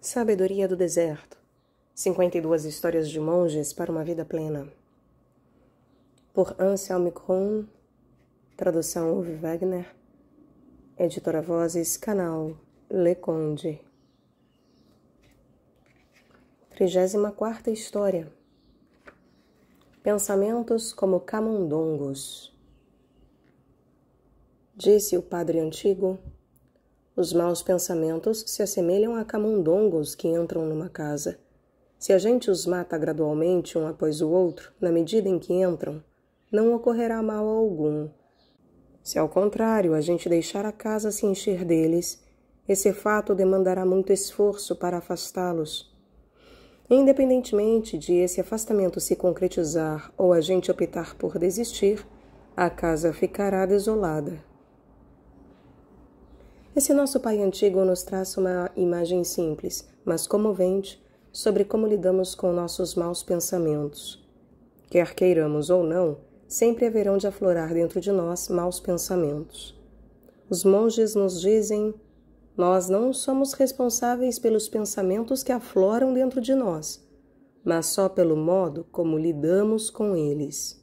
Sabedoria do Deserto 52 Histórias de Monges para uma Vida Plena Por Anselm Kron Tradução Uwe Wagner. Editora Vozes, canal Leconde. 34 História Pensamentos como camundongos. Disse o padre antigo: Os maus pensamentos se assemelham a camundongos que entram numa casa. Se a gente os mata gradualmente um após o outro, na medida em que entram, não ocorrerá mal algum se ao contrário a gente deixar a casa se encher deles, esse fato demandará muito esforço para afastá-los. Independentemente de esse afastamento se concretizar ou a gente optar por desistir, a casa ficará desolada. Esse nosso pai antigo nos traça uma imagem simples, mas comovente, sobre como lidamos com nossos maus pensamentos. Quer queiramos ou não, sempre haverão de aflorar dentro de nós maus pensamentos. Os monges nos dizem: nós não somos responsáveis pelos pensamentos que afloram dentro de nós, mas só pelo modo como lidamos com eles.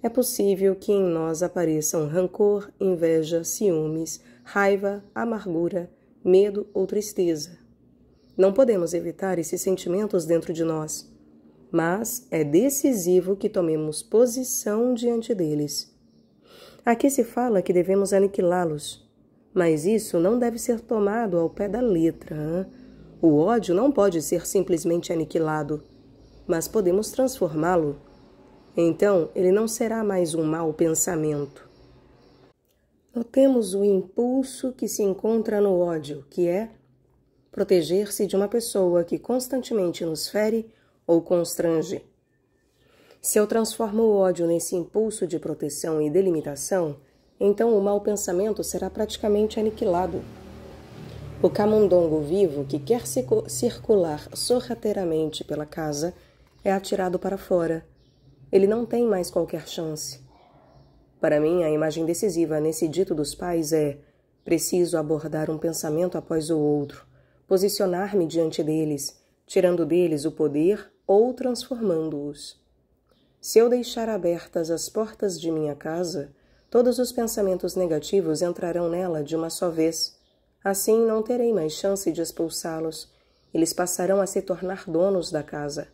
É possível que em nós apareçam rancor, inveja, ciúmes, raiva, amargura, medo ou tristeza. Não podemos evitar esses sentimentos dentro de nós mas é decisivo que tomemos posição diante deles. Aqui se fala que devemos aniquilá-los, mas isso não deve ser tomado ao pé da letra. Hein? O ódio não pode ser simplesmente aniquilado, mas podemos transformá-lo. Então, ele não será mais um mau pensamento. Notemos o impulso que se encontra no ódio, que é proteger-se de uma pessoa que constantemente nos fere ou constrange. Se eu transformo o ódio nesse impulso de proteção e delimitação, então o mau pensamento será praticamente aniquilado. O camundongo vivo que quer circular sorrateiramente pela casa é atirado para fora. Ele não tem mais qualquer chance. Para mim, a imagem decisiva nesse dito dos pais é: preciso abordar um pensamento após o outro, posicionar-me diante deles, tirando deles o poder ou transformando-os. Se eu deixar abertas as portas de minha casa, todos os pensamentos negativos entrarão nela de uma só vez. Assim não terei mais chance de expulsá-los. Eles passarão a se tornar donos da casa.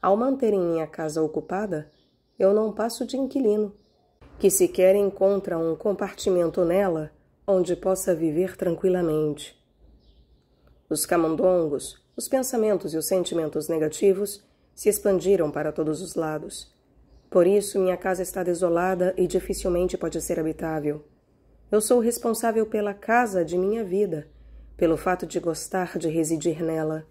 Ao manterem minha casa ocupada, eu não passo de inquilino, que sequer encontra um compartimento nela onde possa viver tranquilamente. Os camundongos, os pensamentos e os sentimentos negativos se expandiram para todos os lados. Por isso, minha casa está desolada e dificilmente pode ser habitável. Eu sou responsável pela casa de minha vida, pelo fato de gostar de residir nela.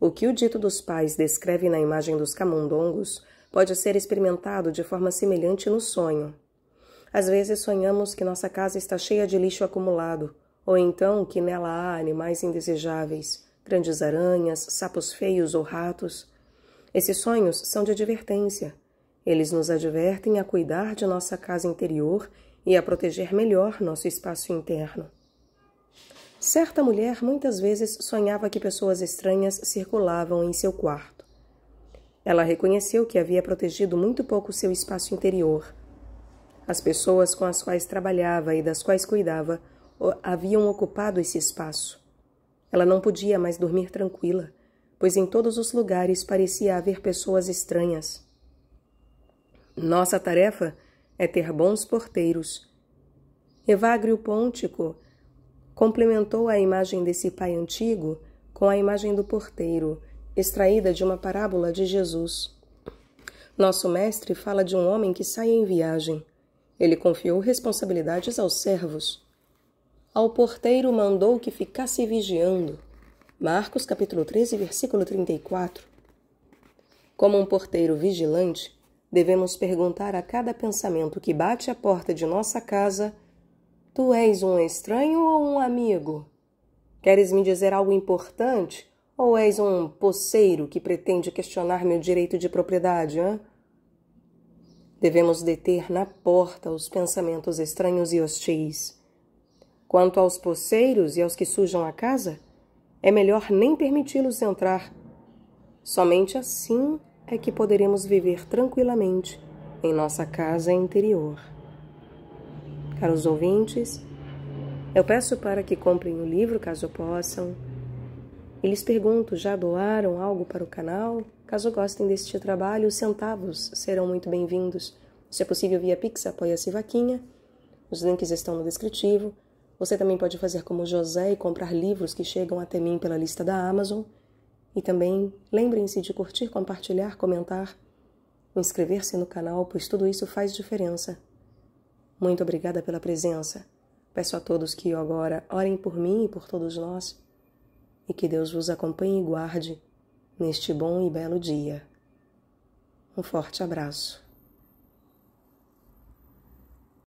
O que o dito dos pais descreve na imagem dos camundongos pode ser experimentado de forma semelhante no sonho. Às vezes sonhamos que nossa casa está cheia de lixo acumulado, ou então que nela há animais indesejáveis, grandes aranhas, sapos feios ou ratos. Esses sonhos são de advertência. Eles nos advertem a cuidar de nossa casa interior e a proteger melhor nosso espaço interno. Certa mulher muitas vezes sonhava que pessoas estranhas circulavam em seu quarto. Ela reconheceu que havia protegido muito pouco seu espaço interior. As pessoas com as quais trabalhava e das quais cuidava haviam ocupado esse espaço. Ela não podia mais dormir tranquila, pois em todos os lugares parecia haver pessoas estranhas. Nossa tarefa é ter bons porteiros. Evagrio Pontico complementou a imagem desse pai antigo com a imagem do porteiro, extraída de uma parábola de Jesus. Nosso mestre fala de um homem que sai em viagem. Ele confiou responsabilidades aos servos ao porteiro mandou que ficasse vigiando. Marcos capítulo 13, versículo 34. Como um porteiro vigilante, devemos perguntar a cada pensamento que bate à porta de nossa casa: Tu és um estranho ou um amigo? Queres me dizer algo importante ou és um poceiro que pretende questionar meu direito de propriedade, hã? Devemos deter na porta os pensamentos estranhos e hostis Quanto aos poceiros e aos que sujam a casa, é melhor nem permiti-los entrar. Somente assim é que poderemos viver tranquilamente em nossa casa interior. Caros ouvintes, eu peço para que comprem o livro caso possam. E lhes pergunto: já doaram algo para o canal? Caso gostem deste trabalho, os centavos serão muito bem-vindos. Se é possível via Pix, apoia-se Vaquinha. Os links estão no descritivo. Você também pode fazer como José e comprar livros que chegam até mim pela lista da Amazon. E também lembrem-se de curtir, compartilhar, comentar, inscrever-se no canal, pois tudo isso faz diferença. Muito obrigada pela presença. Peço a todos que agora orem por mim e por todos nós, e que Deus vos acompanhe e guarde neste bom e belo dia. Um forte abraço.